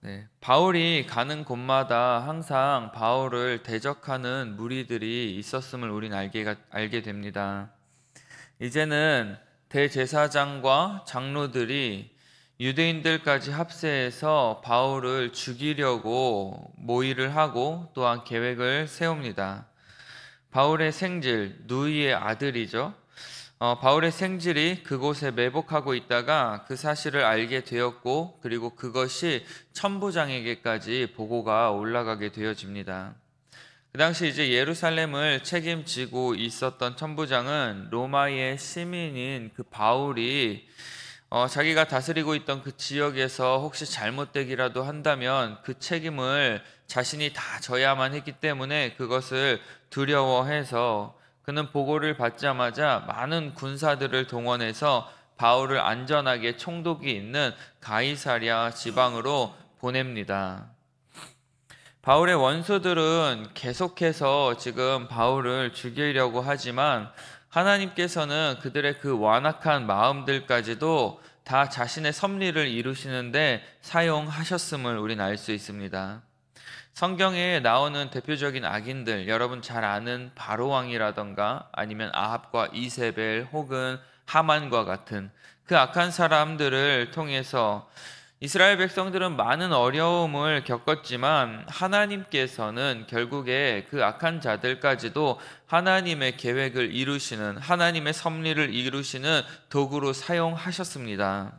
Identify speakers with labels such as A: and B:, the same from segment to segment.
A: 네, 바울이 가는 곳마다 항상 바울을 대적하는 무리들이 있었음을 우린 알게, 알게 됩니다. 이제는 대제사장과 장로들이 유대인들까지 합세해서 바울을 죽이려고 모의를 하고 또한 계획을 세웁니다. 바울의 생질, 누이의 아들이죠. 어, 바울의 생질이 그곳에 매복하고 있다가 그 사실을 알게 되었고 그리고 그것이 천부장에게까지 보고가 올라가게 되어집니다. 그 당시 이제 예루살렘을 책임지고 있었던 천부장은 로마의 시민인 그 바울이 어, 자기가 다스리고 있던 그 지역에서 혹시 잘못되기라도 한다면 그 책임을 자신이 다 져야만 했기 때문에 그것을 두려워해서 그는 보고를 받자마자 많은 군사들을 동원해서 바울을 안전하게 총독이 있는 가이사랴 지방으로 보냅니다. 바울의 원수들은 계속해서 지금 바울을 죽이려고 하지만 하나님께서는 그들의 그 완악한 마음들까지도 다 자신의 섭리를 이루시는데 사용하셨음을 우린 알 수 있습니다. 성경에 나오는 대표적인 악인들 여러분 잘 아는 바로 왕이라던가 아니면 아합과 이세벨 혹은 하만과 같은 그 악한 사람들을 통해서 이스라엘 백성들은 많은 어려움을 겪었지만 하나님께서는 결국에 그 악한 자들까지도 하나님의 계획을 이루시는 하나님의 섭리를 이루시는 도구로 사용하셨습니다.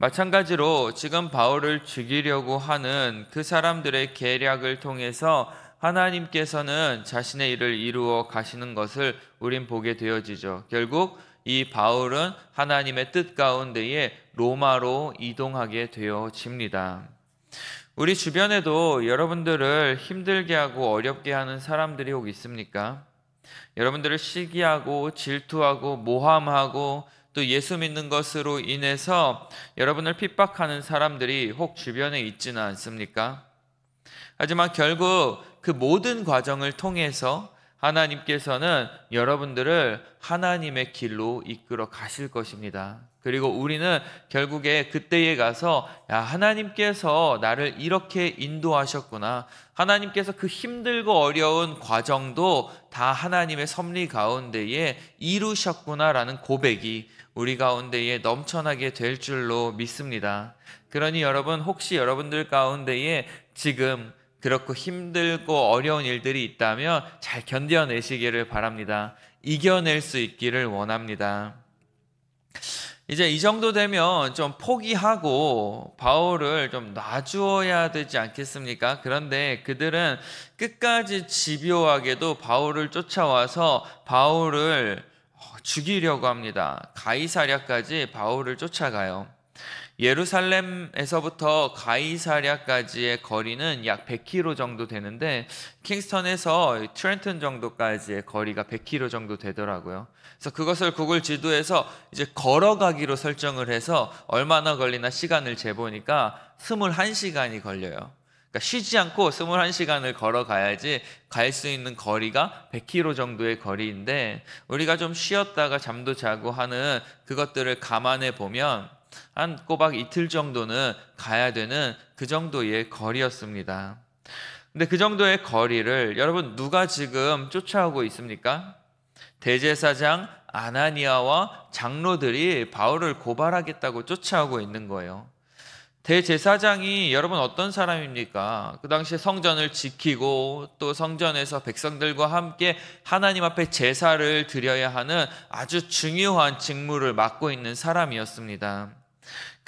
A: 마찬가지로 지금 바울을 죽이려고 하는 그 사람들의 계략을 통해서 하나님께서는 자신의 일을 이루어 가시는 것을 우린 보게 되어지죠. 결국 이 바울은 하나님의 뜻 가운데에 로마로 이동하게 되어집니다. 우리 주변에도 여러분들을 힘들게 하고 어렵게 하는 사람들이 혹 있습니까? 여러분들을 시기하고 질투하고 모함하고 또 예수 믿는 것으로 인해서 여러분을 핍박하는 사람들이 혹 주변에 있지는 않습니까? 하지만 결국 그 모든 과정을 통해서 하나님께서는 여러분들을 하나님의 길로 이끌어 가실 것입니다. 그리고 우리는 결국에 그때에 가서 야, 하나님께서 나를 이렇게 인도하셨구나. 하나님께서 그 힘들고 어려운 과정도 다 하나님의 섭리 가운데에 이루셨구나라는 고백이 우리 가운데에 넘쳐나게 될 줄로 믿습니다. 그러니 여러분 혹시 여러분들 가운데에 지금 그렇고 힘들고 어려운 일들이 있다면 잘 견뎌내시기를 바랍니다. 이겨낼 수 있기를 원합니다. 이제 이 정도 되면 좀 포기하고 바울을 좀 놔주어야 되지 않겠습니까? 그런데 그들은 끝까지 집요하게도 바울을 쫓아와서 바울을 어, 죽이려고 합니다. 가이사랴까지 바울을 쫓아가요. 예루살렘에서부터 가이사랴까지의 거리는 약 100km 정도 되는데 킹스턴에서 트렌튼 정도까지의 거리가 100km 정도 되더라고요. 그래서 그것을 구글 지도에서 이제 걸어가기로 설정을 해서 얼마나 걸리나 시간을 재보니까 21시간이 걸려요. 그러니까 쉬지 않고 21시간을 걸어가야지 갈 수 있는 거리가 100km 정도의 거리인데 우리가 좀 쉬었다가 잠도 자고 하는 그것들을 감안해 보면 한 꼬박 이틀 정도는 가야 되는 그 정도의 거리였습니다. 근데 그 정도의 거리를 여러분 누가 지금 쫓아오고 있습니까? 대제사장 아나니아와 장로들이 바울을 고발하겠다고 쫓아오고 있는 거예요. 대제사장이 여러분 어떤 사람입니까? 그 당시에 성전을 지키고 또 성전에서 백성들과 함께 하나님 앞에 제사를 드려야 하는 아주 중요한 직무를 맡고 있는 사람이었습니다.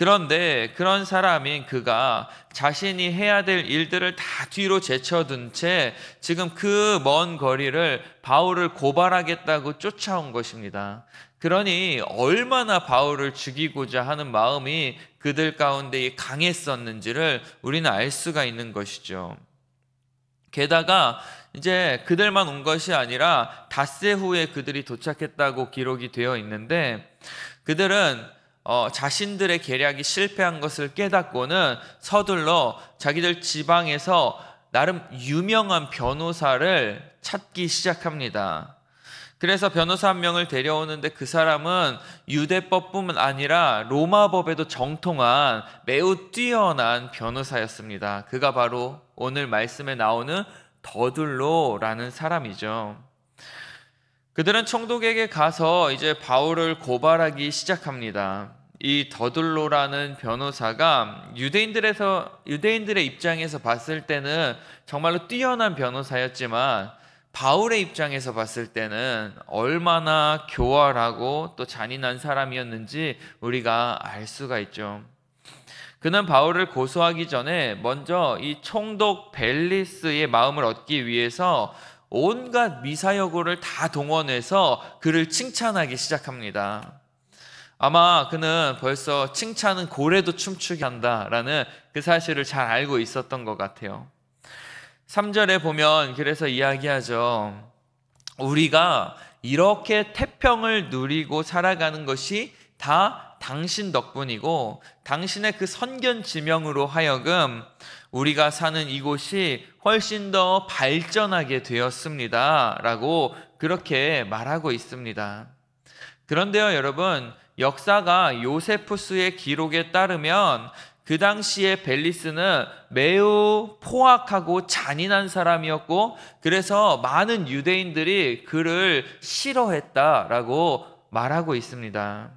A: 그런데 그런 사람인 그가 자신이 해야 될 일들을 다 뒤로 제쳐둔 채 지금 그 먼 거리를 바울을 고발하겠다고 쫓아온 것입니다. 그러니 얼마나 바울을 죽이고자 하는 마음이 그들 가운데 강했었는지를 우리는 알 수가 있는 것이죠. 게다가 이제 그들만 온 것이 아니라 닷새 후에 그들이 도착했다고 기록이 되어 있는데 그들은 어, 자신들의 계략이 실패한 것을 깨닫고는 서둘러 자기들 지방에서 나름 유명한 변호사를 찾기 시작합니다. 그래서 변호사 한 명을 데려오는데 그 사람은 유대법뿐만 아니라 로마법에도 정통한 매우 뛰어난 변호사였습니다. 그가 바로 오늘 말씀에 나오는 더둘로라는 사람이죠. 그들은 총독에게 가서 이제 바울을 고발하기 시작합니다. 이 더들로라는 변호사가 유대인들에서 유대인들의 입장에서 봤을 때는 정말로 뛰어난 변호사였지만 바울의 입장에서 봤을 때는 얼마나 교활하고 또 잔인한 사람이었는지 우리가 알 수가 있죠. 그는 바울을 고소하기 전에 먼저 이 총독 벨리스의 마음을 얻기 위해서 온갖 미사여고를다 동원해서 그를 칭찬하기 시작합니다. 아마 그는 벌써 칭찬은 고래도 춤추게 한다라는 그 사실을 잘 알고 있었던 것 같아요. 3절에 보면 그래서 이야기하죠. 우리가 이렇게 태평을 누리고 살아가는 것이 다 당신 덕분이고 당신의 그 선견 지명으로 하여금 우리가 사는 이곳이 훨씬 더 발전하게 되었습니다. 라고 그렇게 말하고 있습니다. 그런데요, 여러분, 역사가 요세푸스의 기록에 따르면 그 당시에 벨리스는 매우 포악하고 잔인한 사람이었고 그래서 많은 유대인들이 그를 싫어했다라고 말하고 있습니다.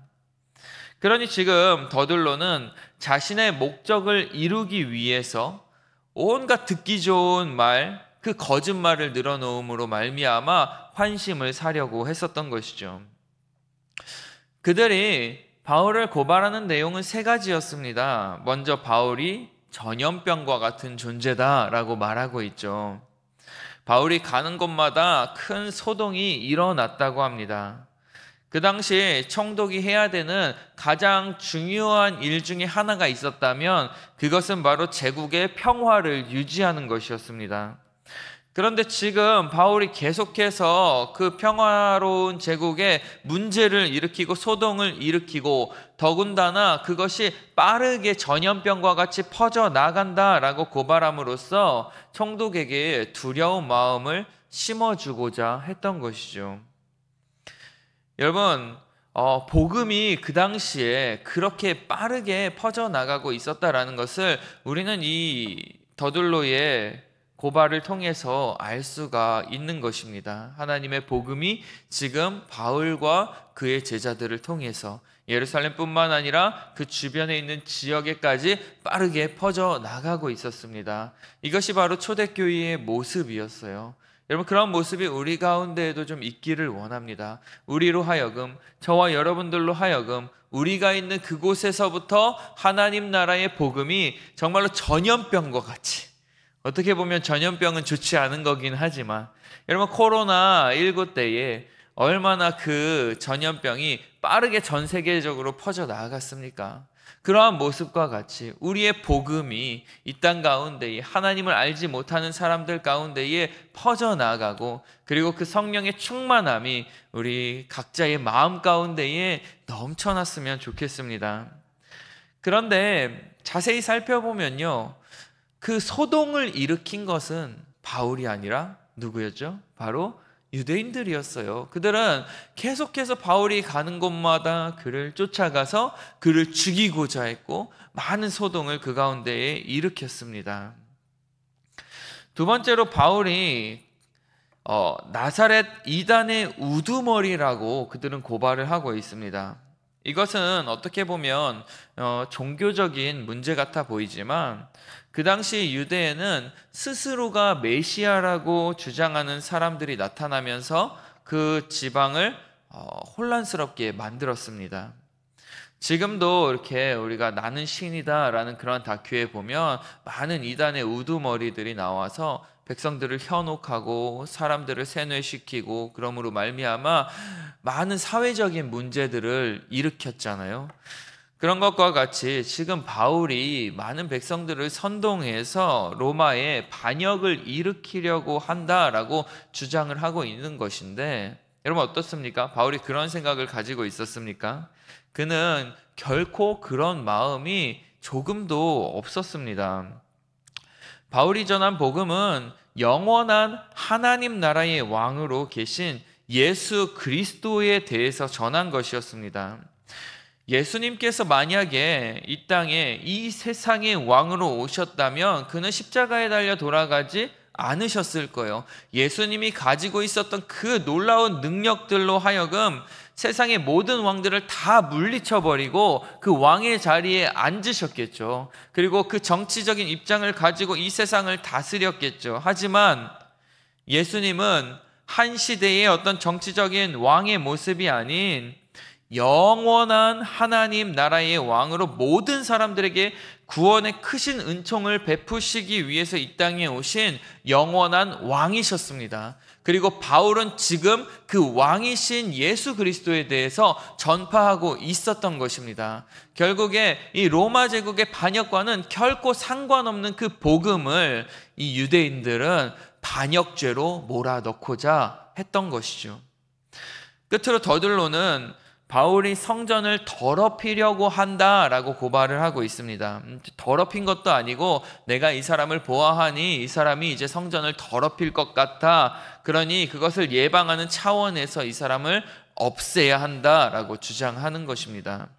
A: 그러니 지금 더들로는 자신의 목적을 이루기 위해서 온갖 듣기 좋은 말, 그 거짓말을 늘어놓음으로 말미암아 환심을 사려고 했었던 것이죠. 그들이 바울을 고발하는 내용은 세 가지였습니다. 먼저 바울이 전염병과 같은 존재다라고 말하고 있죠. 바울이 가는 곳마다 큰 소동이 일어났다고 합니다. 그 당시 청독이 해야 되는 가장 중요한 일 중에 하나가 있었다면 그것은 바로 제국의 평화를 유지하는 것이었습니다. 그런데 지금 바울이 계속해서 그 평화로운 제국에 문제를 일으키고 소동을 일으키고 더군다나 그것이 빠르게 전염병과 같이 퍼져 나간다라고 고발함으로써 청독에게 두려운 마음을 심어주고자 했던 것이죠. 여러분 어, 복음이 그 당시에 그렇게 빠르게 퍼져나가고 있었다라는 것을 우리는 이 더들로의 고발을 통해서 알 수가 있는 것입니다. 하나님의 복음이 지금 바울과 그의 제자들을 통해서 예루살렘뿐만 아니라 그 주변에 있는 지역에까지 빠르게 퍼져 나가고 있었습니다. 이것이 바로 초대교회의 모습이었어요. 여러분 그런 모습이 우리 가운데에도 좀 있기를 원합니다. 우리로 하여금 저와 여러분들로 하여금 우리가 있는 그곳에서부터 하나님 나라의 복음이 정말로 전염병과 같이 어떻게 보면 전염병은 좋지 않은 거긴 하지만 여러분 코로나 19 때에 얼마나 그 전염병이 빠르게 전 세계적으로 퍼져 나갔습니까 그러한 모습과 같이 우리의 복음이 이 땅 가운데에 하나님을 알지 못하는 사람들 가운데에 퍼져나가고 그리고 그 성령의 충만함이 우리 각자의 마음 가운데에 넘쳐났으면 좋겠습니다. 그런데 자세히 살펴보면요. 그 소동을 일으킨 것은 바울이 아니라 누구였죠? 바로 유대인들이었어요. 그들은 계속해서 바울이 가는 곳마다 그를 쫓아가서 그를 죽이고자 했고 많은 소동을 그 가운데에 일으켰습니다. 두 번째로 바울이 어, 나사렛 이단의 우두머리라고 그들은 고발을 하고 있습니다. 이것은 어떻게 보면 어, 종교적인 문제 같아 보이지만 그 당시 유대에는 스스로가 메시아라고 주장하는 사람들이 나타나면서 그 지방을 어, 혼란스럽게 만들었습니다. 지금도 이렇게 우리가 나는 신이다라는 그런 다큐에 보면 많은 이단의 우두머리들이 나와서 백성들을 현혹하고 사람들을 세뇌시키고 그러므로 말미암아 많은 사회적인 문제들을 일으켰잖아요. 그런 것과 같이 지금 바울이 많은 백성들을 선동해서 로마에 반역을 일으키려고 한다라고 주장을 하고 있는 것인데 여러분 어떻습니까? 바울이 그런 생각을 가지고 있었습니까? 그는 결코 그런 마음이 조금도 없었습니다. 바울이 전한 복음은 영원한 하나님 나라의 왕으로 계신 예수 그리스도에 대해서 전한 것이었습니다. 예수님께서 만약에 이 땅에 이 세상의 왕으로 오셨다면 그는 십자가에 달려 돌아가지 않으셨을 거예요. 예수님이 가지고 있었던 그 놀라운 능력들로 하여금 세상의 모든 왕들을 다 물리쳐 버리고 그 왕의 자리에 앉으셨겠죠. 그리고 그 정치적인 입장을 가지고 이 세상을 다스렸겠죠. 하지만 예수님은 한 시대의 어떤 정치적인 왕의 모습이 아닌 영원한 하나님 나라의 왕으로 모든 사람들에게 구원의 크신 은총을 베푸시기 위해서 이 땅에 오신 영원한 왕이셨습니다. 그리고 바울은 지금 그 왕이신 예수 그리스도에 대해서 전파하고 있었던 것입니다. 결국에 이 로마 제국의 반역과는 결코 상관없는 그 복음을 이 유대인들은 반역죄로 몰아넣고자 했던 것이죠. 끝으로 더들로는 바울이 성전을 더럽히려고 한다라고 고발을 하고 있습니다. 음, 더럽힌 것도 아니고 내가 이 사람을 보아하니 이 사람이 이제 성전을 더럽힐 것 같아. 그러니 그것을 예방하는 차원에서 이 사람을 없애야 한다라고 주장하는 것입니다.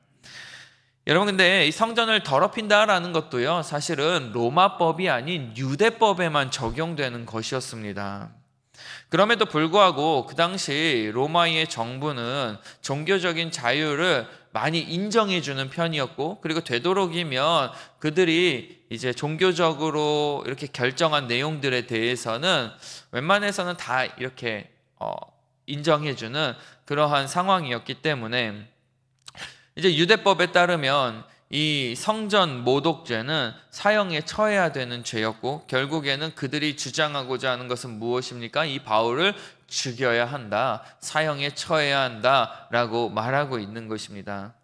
A: 여러분 근데 이 성전을 더럽힌다라는 것도요. 사실은 로마법이 아닌 유대법에만 적용되는 것이었습니다. 그럼에도 불구하고 그 당시 로마의 정부는 종교적인 자유를 많이 인정해 주는 편이었고 그리고 되도록이면 그들이 이제 종교적으로 이렇게 결정한 내용들에 대해서는 웬만해서는 다 이렇게 어 인정해 주는 그러한 상황이었기 때문에 이제 유대법에 따르면 이 성전 모독죄는 사형에 처해야 되는 죄였고 결국에는 그들이 주장하고자 하는 것은 무엇입니까? 이 바울을 죽여야 한다. 사형에 처해야 한다라고 말하고 있는 것입니다.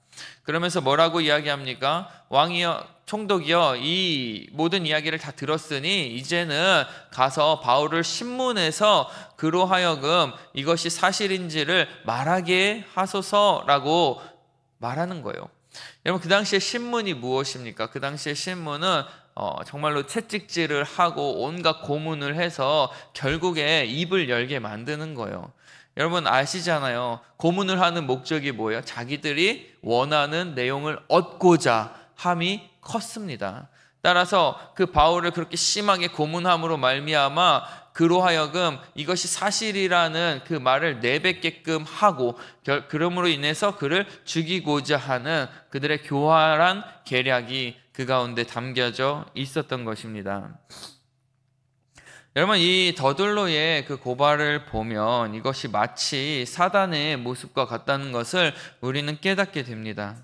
A: 그러면서 뭐라고 이야기합니까? 왕이여 총독이여 이 모든 이야기를 다 들었으니 이제는 가서 바울을 신문에서 그로 하여금 이것이 사실인지를 말하게 하소서라고 말하는 거예요. 여러분 그 당시에 신문이 무엇입니까? 그 당시에 신문은 어, 정말로 채찍질을 하고 온갖 고문을 해서 결국에 입을 열게 만드는 거예요. 여러분 아시잖아요. 고문을 하는 목적이 뭐예요? 자기들이 원하는 내용을 얻고자 함이 컸습니다. 따라서 그 바울을 그렇게 심하게 고문함으로 말미암아 그로 하여금 이것이 사실이라는 그 말을 내뱉게끔 하고 결, 그러므로 인해서 그를 죽이고자 하는 그들의 교활한 계략이 그 가운데 담겨져 있었던 것입니다. 여러분 이 더들로의 그 고발을 보면 이것이 마치 사단의 모습과 같다는 것을 우리는 깨닫게 됩니다.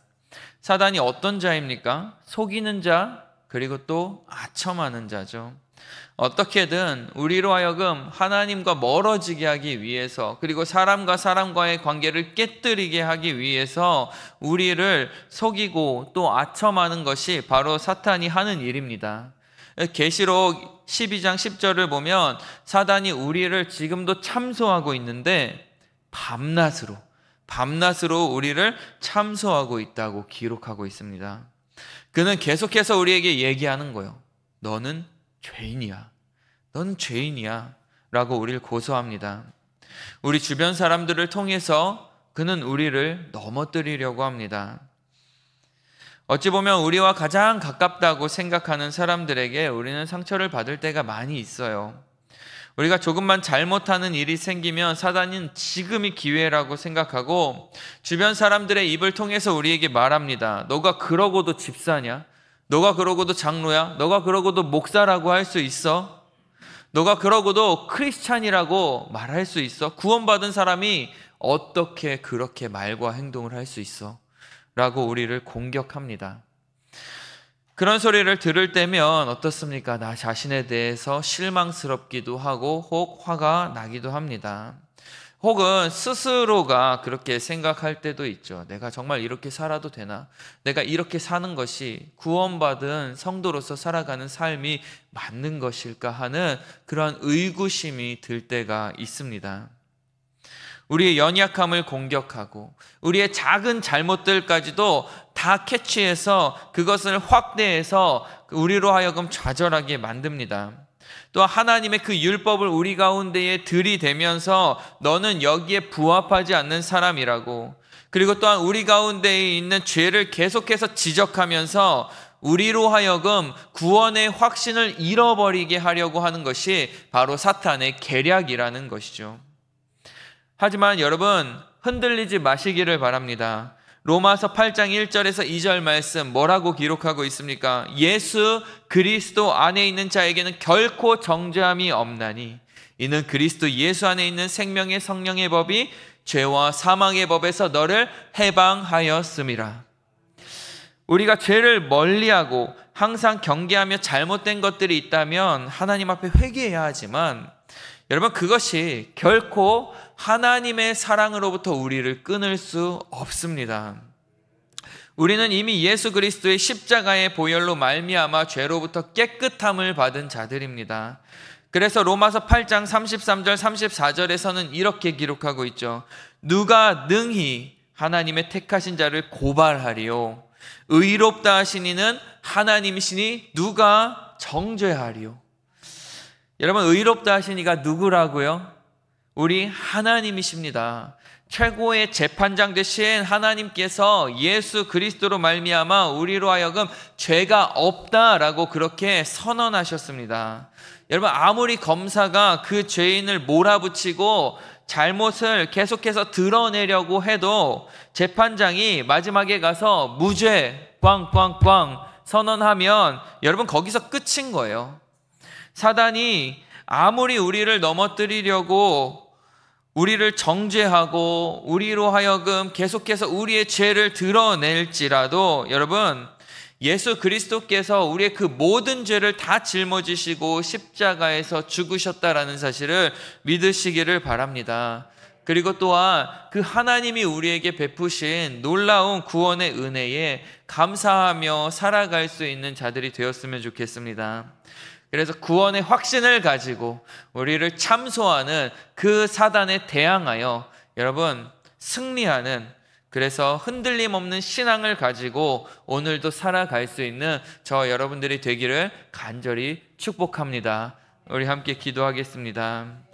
A: 사단이 어떤 자입니까? 속이는 자 그리고 또 아첨하는 자죠. 어떻게든 우리로 하여금 하나님과 멀어지게 하기 위해서 그리고 사람과 사람과의 관계를 깨뜨리게 하기 위해서 우리를 속이고 또 아첨하는 것이 바로 사탄이 하는 일입니다. 계시록 12장 10절을 보면 사단이 우리를 지금도 참소하고 있는데 밤낮으로 밤낮으로 우리를 참소하고 있다고 기록하고 있습니다. 그는 계속해서 우리에게 얘기하는 거예요. 너는 죄인이야. 넌 죄인이야. 라고 우리를 고소합니다. 우리 주변 사람들을 통해서 그는 우리를 넘어뜨리려고 합니다. 어찌 보면 우리와 가장 가깝다고 생각하는 사람들에게 우리는 상처를 받을 때가 많이 있어요. 우리가 조금만 잘못하는 일이 생기면 사단은 지금이 기회라고 생각하고 주변 사람들의 입을 통해서 우리에게 말합니다. 너가 그러고도 집사냐? 너가 그러고도 장로야? 너가 그러고도 목사라고 할 수 있어? 너가 그러고도 크리스찬이라고 말할 수 있어? 구원받은 사람이 어떻게 그렇게 말과 행동을 할 수 있어? 라고 우리를 공격합니다. 그런 소리를 들을 때면 어떻습니까? 나 자신에 대해서 실망스럽기도 하고 혹 화가 나기도 합니다. 혹은 스스로가 그렇게 생각할 때도 있죠. 내가 정말 이렇게 살아도 되나? 내가 이렇게 사는 것이 구원받은 성도로서 살아가는 삶이 맞는 것일까 하는 그러한 의구심이 들 때가 있습니다. 우리의 연약함을 공격하고 우리의 작은 잘못들까지도 다 캐치해서 그것을 확대해서 우리로 하여금 좌절하게 만듭니다. 또 하나님의 그 율법을 우리 가운데에 들이대면서 너는 여기에 부합하지 않는 사람이라고 그리고 또한 우리 가운데에 있는 죄를 계속해서 지적하면서 우리로 하여금 구원의 확신을 잃어버리게 하려고 하는 것이 바로 사탄의 계략이라는 것이죠. 하지만 여러분 흔들리지 마시기를 바랍니다. 로마서 8장 1절에서 2절 말씀 뭐라고 기록하고 있습니까? 예수 그리스도 안에 있는 자에게는 결코 정죄함이 없나니 이는 그리스도 예수 안에 있는 생명의 성령의 법이 죄와 사망의 법에서 너를 해방하였음이라. 우리가 죄를 멀리하고 항상 경계하며 잘못된 것들이 있다면 하나님 앞에 회개해야 하지만 여러분 그것이 결코 하나님의 사랑으로부터 우리를 끊을 수 없습니다. 우리는 이미 예수 그리스도의 십자가의 보혈로 말미암아 죄로부터 깨끗함을 받은 자들입니다. 그래서 로마서 8장 33절 34절에서는 이렇게 기록하고 있죠. 누가 능히 하나님의 택하신 자를 고발하리요 의롭다 하신 이는 하나님이시니 누가 정죄하리요 여러분 의롭다 하신 이가 누구라고요? 우리 하나님이십니다. 최고의 재판장 되신 하나님께서 예수 그리스도로 말미암아 우리로 하여금 죄가 없다라고 그렇게 선언하셨습니다. 여러분 아무리 검사가 그 죄인을 몰아붙이고 잘못을 계속해서 드러내려고 해도 재판장이 마지막에 가서 무죄 꽝꽝꽝 선언하면 여러분 거기서 끝인 거예요. 사단이 아무리 우리를 넘어뜨리려고 우리를 정죄하고 우리로 하여금 계속해서 우리의 죄를 드러낼지라도 여러분 예수 그리스도께서 우리의 그 모든 죄를 다 짊어지시고 십자가에서 죽으셨다라는 사실을 믿으시기를 바랍니다. 그리고 또한 그 하나님이 우리에게 베푸신 놀라운 구원의 은혜에 감사하며 살아갈 수 있는 자들이 되었으면 좋겠습니다. 그래서 구원의 확신을 가지고 우리를 참소하는 그 사단에 대항하여 여러분 승리하는 그래서 흔들림 없는 신앙을 가지고 오늘도 살아갈 수 있는 저 여러분들이 되기를 간절히 축복합니다. 우리 함께 기도하겠습니다.